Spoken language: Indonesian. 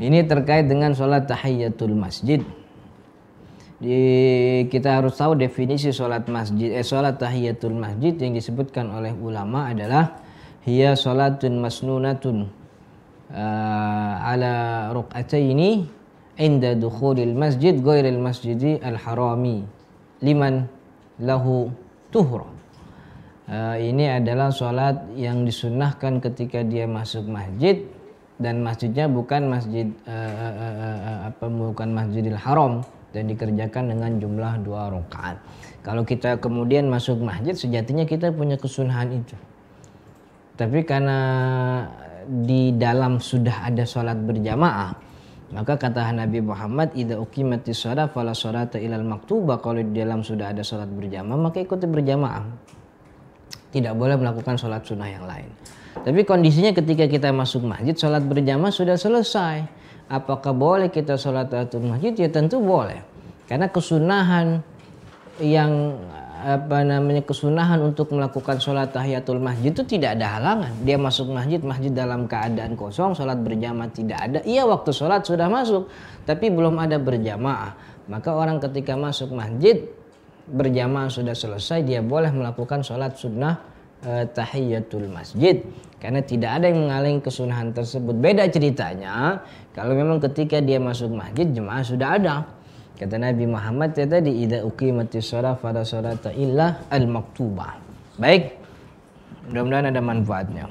Ini terkait dengan sholat tahiyatul masjid. Di, kita harus tahu definisi sholat masjid. Eh, sholat tahiyatul masjid yang disebutkan oleh ulama adalah hia sholatun masnunatun ala ruk'ataini inda dukhulil masjid ghairil masjidi al-harami liman lahu tuhra. Uh, ini adalah sholat yang disunahkan ketika dia masuk masjid dan masjidnya bukan masjid uh, uh, uh, apa bukan masjidil haram dan dikerjakan dengan jumlah dua rakaat. Kalau kita kemudian masuk masjid sejatinya kita punya kesunahan itu. Tapi karena di dalam sudah ada sholat berjamaah maka kata Nabi Muhammad ida uqimati sholat fala sholat ilal maktuba kalau di dalam sudah ada sholat berjamaah maka ikuti berjamaah tidak boleh melakukan sholat sunnah yang lain tapi kondisinya ketika kita masuk masjid sholat berjamaah sudah selesai apakah boleh kita sholat atau masjid ya tentu boleh karena kesunahan yang apa namanya kesunahan untuk melakukan sholat tahiyatul masjid itu tidak ada halangan. Dia masuk masjid, masjid dalam keadaan kosong, sholat berjamaah tidak ada. Iya waktu sholat sudah masuk, tapi belum ada berjamaah. Maka orang ketika masuk masjid berjamaah sudah selesai, dia boleh melakukan sholat sunnah e, tahiyatul masjid karena tidak ada yang mengalami kesunahan tersebut. Beda ceritanya kalau memang ketika dia masuk masjid jemaah sudah ada. Kata Nabi Muhammad ya tadi idza uqimatish shalah fala salata illa al maktubah. Baik. Mudah-mudahan ada manfaatnya.